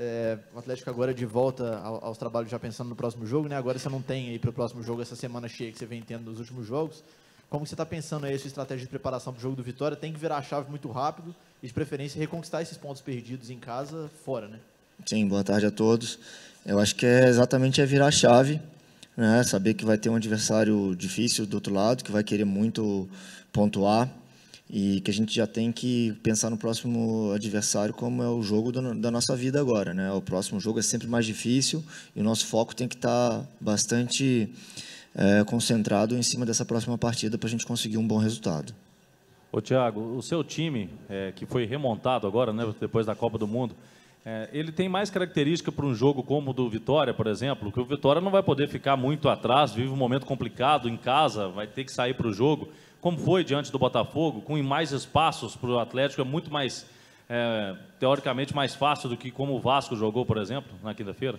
É, o Atlético agora é de volta ao, aos trabalhos já pensando no próximo jogo, né? Agora você não tem aí para o próximo jogo essa semana cheia que você vem tendo nos últimos jogos. Como você está pensando aí a sua estratégia de preparação para o jogo do Vitória? Tem que virar a chave muito rápido e de preferência reconquistar esses pontos perdidos em casa fora, né? Sim, boa tarde a todos. Eu acho que é exatamente é virar a chave, né? Saber que vai ter um adversário difícil do outro lado, que vai querer muito pontuar e que a gente já tem que pensar no próximo adversário como é o jogo do, da nossa vida agora, né? O próximo jogo é sempre mais difícil e o nosso foco tem que estar tá bastante é, concentrado em cima dessa próxima partida para a gente conseguir um bom resultado. O Thiago, o seu time é, que foi remontado agora, né? Depois da Copa do Mundo, é, ele tem mais característica para um jogo como o do Vitória, por exemplo, que o Vitória não vai poder ficar muito atrás, vive um momento complicado em casa, vai ter que sair para o jogo como foi diante do Botafogo, com mais espaços para o Atlético, é muito mais, é, teoricamente, mais fácil do que como o Vasco jogou, por exemplo, na quinta-feira?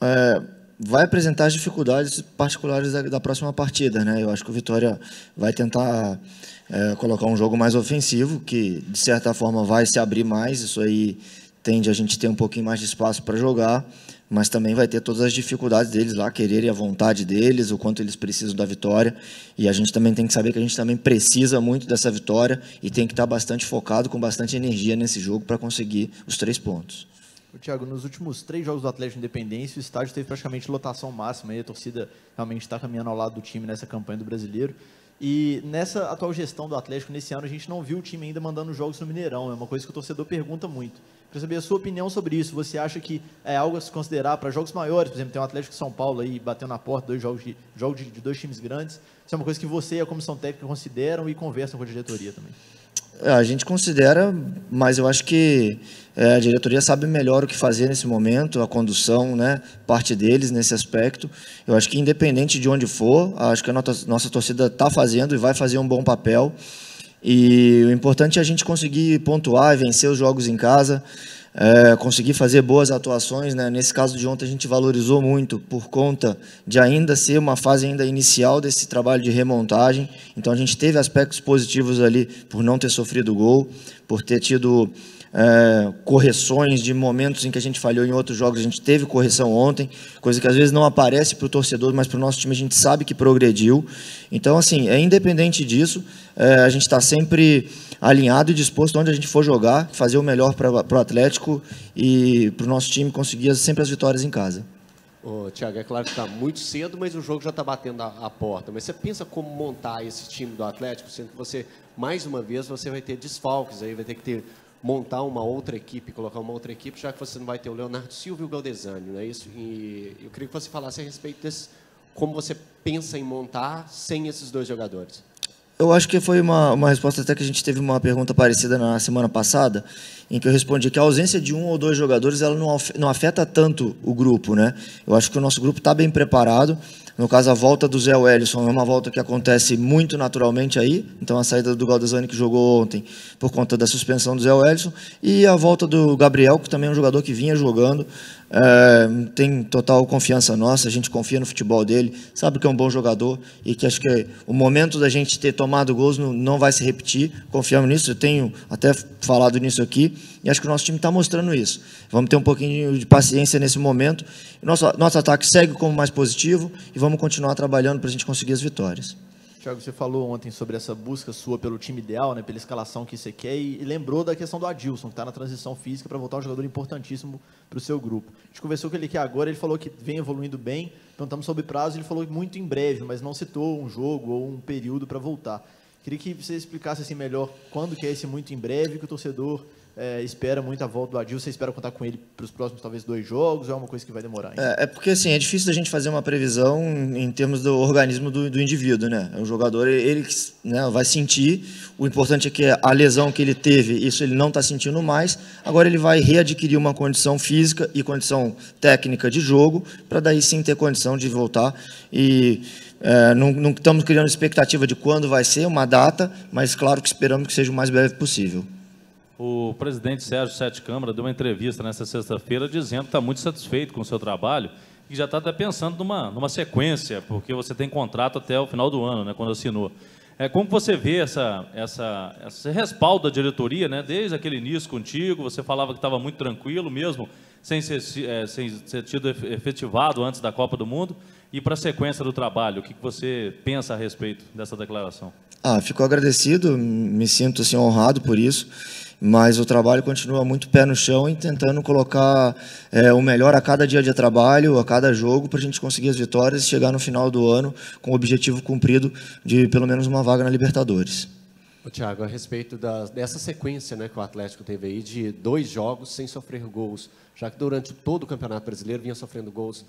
É, vai apresentar as dificuldades particulares da, da, próxima partida, né? Eu acho que o Vitória vai tentar é, colocar um jogo mais ofensivo, que de certa forma vai se abrir mais, isso aí tende a gente ter um pouquinho mais de espaço para jogar, mas também vai ter todas as dificuldades deles lá, querer e a vontade deles, o quanto eles precisam da vitória. E a gente também tem que saber que a gente também precisa muito dessa vitória e tem que estar tá bastante focado, com bastante energia nesse jogo para conseguir os três pontos. Tiago, nos últimos três jogos do Atlético Independência, o estádio teve praticamente lotação máxima e a torcida realmente está caminhando ao lado do time nessa campanha do brasileiro. E nessa atual gestão do Atlético, nesse ano, a gente não viu o time ainda mandando jogos no Mineirão. É uma coisa que o torcedor pergunta muito. Quero saber a sua opinião sobre isso. Você acha que é algo a se considerar para jogos maiores? Por exemplo, tem o um Atlético de São Paulo aí batendo na porta, dois jogos de, jogos de, de, dois times grandes. Isso é uma coisa que você e a comissão técnica consideram e conversam com a diretoria também? É, a gente considera, mas eu acho que é, a diretoria sabe melhor o que fazer nesse momento, a condução, né, parte deles nesse aspecto. Eu acho que independente de onde for, acho que a nossa, nossa torcida está fazendo e vai fazer um bom papel. E o importante é a gente conseguir pontuar e vencer os jogos em casa, é, conseguir fazer boas atuações. Né? Nesse caso de ontem, a gente valorizou muito por conta de ainda ser uma fase ainda inicial desse trabalho de remontagem. Então, a gente teve aspectos positivos ali por não ter sofrido gol, por ter tido ah, correções de momentos em que a gente falhou em outros jogos. A gente teve correção ontem, coisa que às vezes não aparece para o torcedor, mas para o nosso time a gente sabe que progrediu. Então, assim, é independente disso, é, a gente está sempre alinhado e disposto onde a gente for jogar, fazer o melhor para o Atlético e para o nosso time conseguir sempre as vitórias em casa. Oh, Tiago, é claro que está muito cedo, mas o jogo já está batendo a, a, porta. Mas você pensa como montar esse time do Atlético, sendo que você, mais uma vez, você vai ter desfalques, aí vai ter que ter montar uma outra equipe, colocar uma outra equipe, já que você não vai ter o Leonardo Silva e o Galdesani, não é isso? E eu queria que você falasse a respeito desse, como você pensa em montar sem esses dois jogadores. Eu acho que foi uma, uma resposta até que a gente teve uma pergunta parecida na semana passada, em que eu respondi que a ausência de um ou dois jogadores ela não, não afeta tanto o grupo, né? Eu acho que o nosso grupo está bem preparado. No caso, a volta do Zé Wellison é uma volta que acontece muito naturalmente aí. Então, a saída do Galdesani, que jogou ontem, por conta da suspensão do Zé Wellison. E a volta do Gabriel, que também é um jogador que vinha jogando. É, tem total confiança nossa, a gente confia no futebol dele, sabe que é um bom jogador e que acho que o momento da gente ter tomado gols não vai se repetir. Confiamos nisso, eu tenho até falado nisso aqui e acho que o nosso time está mostrando isso. Vamos ter um pouquinho de paciência nesse momento. Nosso, nosso ataque segue como mais positivo e vamos vamos continuar trabalhando para a gente conseguir as vitórias. Tiago, você falou ontem sobre essa busca sua pelo time ideal, né, pela escalação que você quer, e, e lembrou da questão do Adilson, que está na transição física para voltar um jogador importantíssimo para o seu grupo. A gente conversou com ele aqui agora, ele falou que vem evoluindo bem, perguntamos sobre prazo, ele falou muito em breve, mas não citou um jogo ou um período para voltar. Queria que você explicasse assim melhor quando que é esse muito em breve, que o torcedor é, espera muita volta do Adil? Você espera contar com ele para os próximos, talvez, dois jogos? Ou é uma coisa que vai demorar ainda? É, é, porque, assim, é difícil a gente fazer uma previsão em termos do organismo do, do indivíduo, né? O é jogador, ele, ele né, vai sentir. O importante é que a lesão que ele teve, isso ele não está sentindo mais. Agora ele vai readquirir uma condição física e condição técnica de jogo para daí sim ter condição de voltar e... É, não, não estamos criando expectativa de quando vai ser, uma data, mas claro que esperamos que seja o mais breve possível. O presidente Sérgio Sete Câmara deu uma entrevista nesta sexta-feira dizendo que está muito satisfeito com o seu trabalho e já está até pensando numa, numa sequência, porque você tem contrato até o final do ano, né, quando assinou. É, como você vê essa, essa, esse respaldo da diretoria, né? desde aquele início contigo, você falava que estava muito tranquilo mesmo, sem ser, é, sem ser tido efetivado antes da Copa do Mundo, e para a sequência do trabalho, o que, que você pensa a respeito dessa declaração? Ah, fico agradecido, me sinto assim, honrado por isso mas o trabalho continua muito pé no chão e tentando colocar é, o melhor a cada dia de trabalho, a cada jogo, para a gente conseguir as vitórias e chegar no final do ano com o objetivo cumprido de pelo menos uma vaga na Libertadores. Tiago, a respeito da, dessa sequência né, que o Atlético teve aí de dois jogos sem sofrer gols, já que durante todo o Campeonato Brasileiro vinha sofrendo gols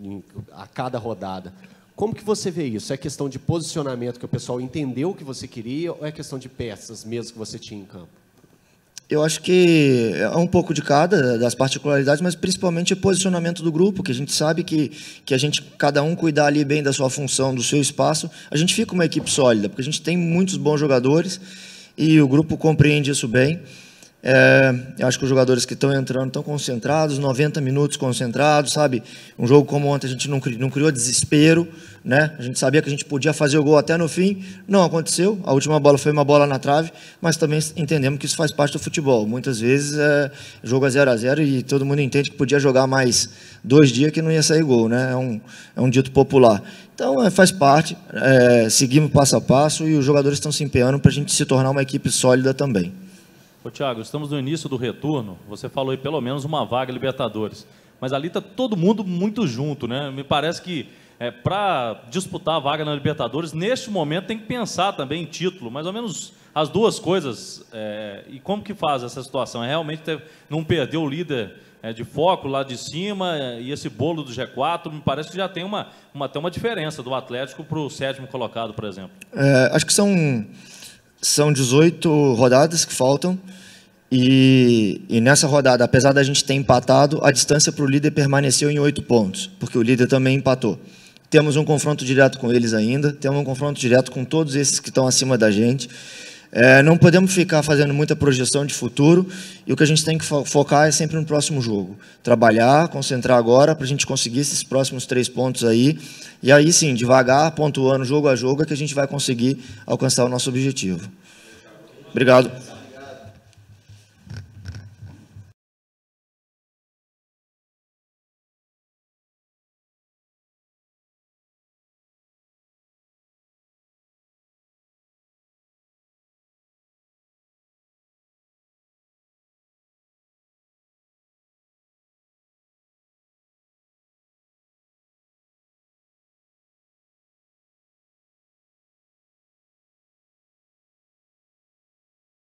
em, a cada rodada. Como que você vê isso? É questão de posicionamento que o pessoal entendeu o que você queria ou é questão de peças mesmo que você tinha em campo? Eu acho que é um pouco de cada das particularidades, mas principalmente o posicionamento do grupo, que a gente sabe que, que a gente, cada um cuidar ali bem da sua função, do seu espaço, a gente fica uma equipe sólida, porque a gente tem muitos bons jogadores e o grupo compreende isso bem. É, eu acho que os jogadores que estão entrando estão concentrados, 90 minutos concentrados, sabe? Um jogo como ontem a gente não criou, não criou desespero, né? A gente sabia que a gente podia fazer o gol até no fim, não aconteceu. A última bola foi uma bola na trave, mas também entendemos que isso faz parte do futebol. Muitas vezes é jogo é a 0 a 0 e todo mundo entende que podia jogar mais dois dias que não ia sair gol, né? É um, é um dito popular. Então é, faz parte, é, seguimos passo a passo e os jogadores estão se empenhando para a gente se tornar uma equipe sólida também. Ô, Tiago, estamos no início do retorno. Você falou aí pelo menos uma vaga Libertadores. Mas ali está todo mundo muito junto, né? Me parece que é, para disputar a vaga na Libertadores, neste momento tem que pensar também em título, mais ou menos as duas coisas. É, e como que faz essa situação? É realmente ter, não perder o líder é, de foco lá de cima e esse bolo do G4, me parece que já tem uma, uma, até uma diferença do Atlético para o sétimo colocado, por exemplo. É, acho que são são 18 rodadas que faltam. E, e, nessa rodada, apesar da gente ter empatado, a distância para o líder permaneceu em oito pontos, porque o líder também empatou. Temos um confronto direto com eles ainda, temos um confronto direto com todos esses que estão acima da gente. É, não podemos ficar fazendo muita projeção de futuro e o que a gente tem que fo focar é sempre no próximo jogo. Trabalhar, concentrar agora para a gente conseguir esses próximos três pontos aí. E aí sim, devagar, pontuando jogo a jogo, é que a gente vai conseguir alcançar o nosso objetivo. Obrigado.